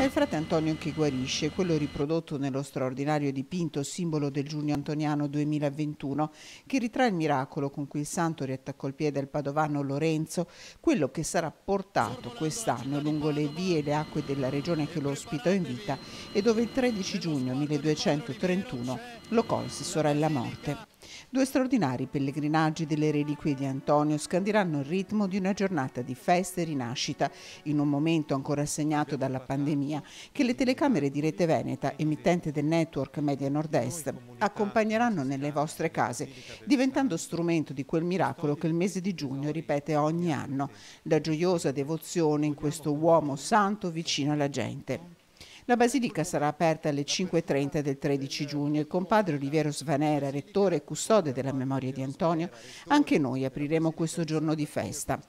È il frate Antonio che guarisce, quello riprodotto nello straordinario dipinto simbolo del Giugno Antoniano 2021, che ritrae il miracolo con cui il santo riattaccò il piede al padovano Lorenzo, quello che sarà portato quest'anno lungo le vie e le acque della regione che lo ospitò in vita e dove il 13 giugno 1231 lo colse sorella morte. Due straordinari pellegrinaggi delle reliquie di Antonio scandiranno il ritmo di una giornata di festa e rinascita in un momento ancora segnato dalla pandemia che le telecamere di Rete Veneta, emittente del network Media Nord-Est, accompagneranno nelle vostre case, diventando strumento di quel miracolo che il mese di giugno ripete ogni anno, la gioiosa devozione in questo uomo santo vicino alla gente. La basilica sarà aperta alle 5.30 del 13 giugno e con padre Oliviero Svanera, rettore e custode della memoria di Antonio, anche noi apriremo questo giorno di festa.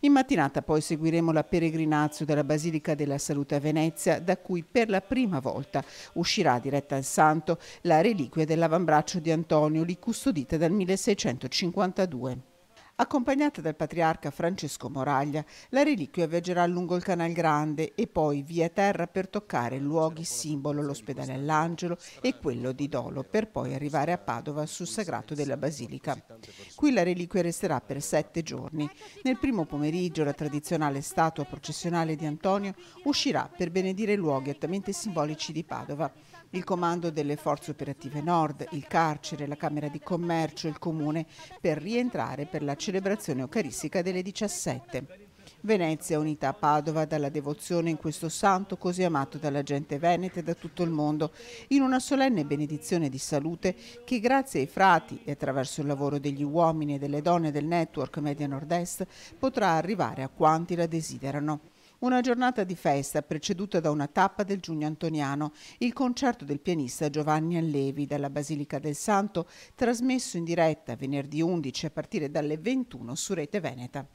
In mattinata poi seguiremo la peregrinazio della Basilica della Salute a Venezia, da cui per la prima volta uscirà diretta al santo la reliquia dell'avambraccio di Antonio, lì custodita dal 1652. Accompagnata dal patriarca Francesco Moraglia, la reliquia viaggerà lungo il Canal Grande e poi via terra per toccare luoghi simbolo, l'ospedale all'Angelo e quello di Dolo, per poi arrivare a Padova sul sagrato della Basilica. Qui la reliquia resterà per sette giorni. Nel primo pomeriggio la tradizionale statua processionale di Antonio uscirà per benedire luoghi altamente simbolici di Padova. Il comando delle forze operative nord, il carcere, la Camera di Commercio, il Comune, per rientrare per la città celebrazione eucaristica delle 17. Venezia è unita a Padova dalla devozione in questo santo così amato dalla gente veneta e da tutto il mondo, in una solenne benedizione di salute che grazie ai frati e attraverso il lavoro degli uomini e delle donne del network Media Nord-Est potrà arrivare a quanti la desiderano. Una giornata di festa preceduta da una tappa del Giugno Antoniano, il concerto del pianista Giovanni Allevi dalla Basilica del Santo, trasmesso in diretta venerdì 11 a partire dalle 21 su Rete Veneta.